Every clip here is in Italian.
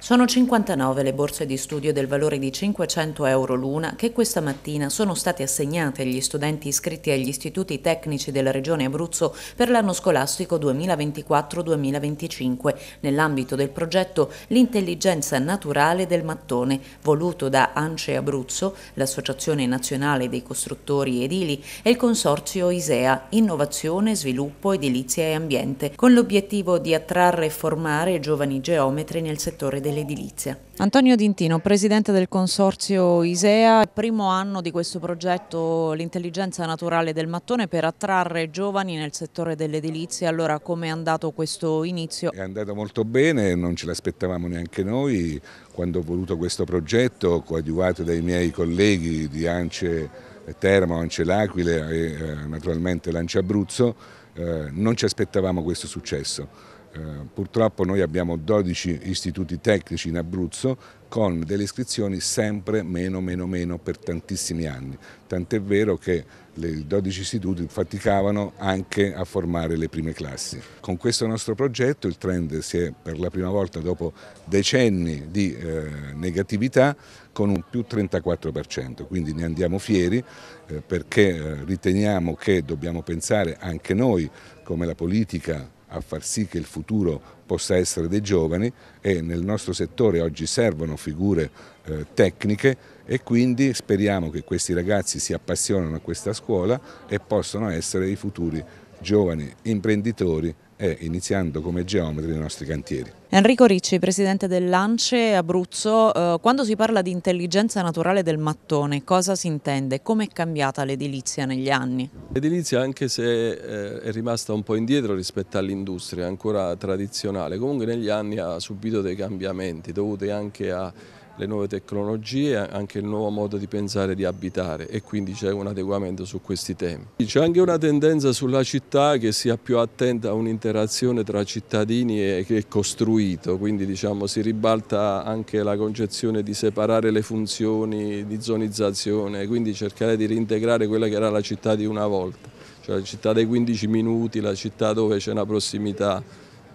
Sono 59 le borse di studio del valore di 500 euro l'una che questa mattina sono state assegnate agli studenti iscritti agli istituti tecnici della Regione Abruzzo per l'anno scolastico 2024-2025 nell'ambito del progetto L'intelligenza naturale del mattone, voluto da ANCE Abruzzo, l'Associazione Nazionale dei Costruttori Edili e il Consorzio ISEA, Innovazione, Sviluppo, Edilizia e Ambiente, con l'obiettivo di attrarre e formare giovani geometri nel settore del dell'edilizia. Antonio Dintino, presidente del consorzio ISEA, primo anno di questo progetto l'intelligenza naturale del mattone per attrarre giovani nel settore dell'edilizia, allora come è andato questo inizio? È andato molto bene, non ce l'aspettavamo neanche noi quando ho voluto questo progetto, coadiuvato dai miei colleghi di ANCE Termo, Ance L'Aquile e eh, naturalmente Lancia Abruzzo, eh, non ci aspettavamo questo successo eh, purtroppo noi abbiamo 12 istituti tecnici in Abruzzo con delle iscrizioni sempre meno, meno, meno per tantissimi anni, tant'è vero che i 12 istituti faticavano anche a formare le prime classi. Con questo nostro progetto il trend si è per la prima volta dopo decenni di eh, negatività con un più 34%, quindi ne andiamo fieri eh, perché eh, riteniamo che dobbiamo pensare anche noi come la politica a far sì che il futuro possa essere dei giovani e nel nostro settore oggi servono figure eh, tecniche e quindi speriamo che questi ragazzi si appassionino a questa scuola e possano essere i futuri giovani imprenditori e iniziando come geometri dei nostri cantieri. Enrico Ricci, presidente dell'ANCE Abruzzo, eh, quando si parla di intelligenza naturale del mattone, cosa si intende? Come è cambiata l'edilizia negli anni? L'edilizia, anche se eh, è rimasta un po' indietro rispetto all'industria ancora tradizionale, comunque negli anni ha subito dei cambiamenti dovuti anche a le nuove tecnologie, anche il nuovo modo di pensare di abitare e quindi c'è un adeguamento su questi temi. C'è anche una tendenza sulla città che sia più attenta a un'interazione tra cittadini e costruito, quindi diciamo, si ribalta anche la concezione di separare le funzioni di zonizzazione, quindi cercare di reintegrare quella che era la città di una volta, cioè la città dei 15 minuti, la città dove c'è una prossimità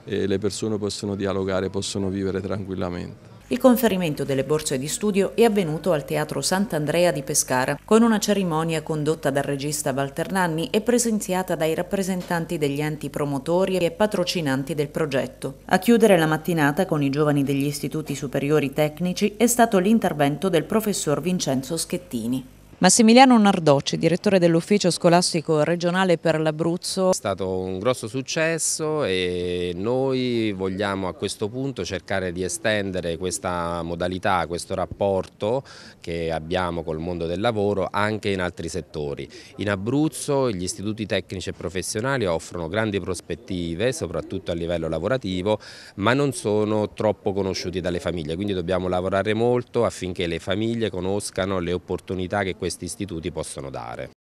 e le persone possono dialogare, possono vivere tranquillamente. Il conferimento delle borse di studio è avvenuto al Teatro Sant'Andrea di Pescara, con una cerimonia condotta dal regista Walter Nanni e presenziata dai rappresentanti degli enti promotori e patrocinanti del progetto. A chiudere la mattinata con i giovani degli istituti superiori tecnici è stato l'intervento del professor Vincenzo Schettini. Massimiliano Nardocci, direttore dell'ufficio scolastico regionale per l'Abruzzo. È stato un grosso successo e noi vogliamo a questo punto cercare di estendere questa modalità, questo rapporto che abbiamo col mondo del lavoro anche in altri settori. In Abruzzo gli istituti tecnici e professionali offrono grandi prospettive, soprattutto a livello lavorativo, ma non sono troppo conosciuti dalle famiglie, quindi dobbiamo lavorare molto affinché le famiglie conoscano le opportunità che questi istituti possono dare.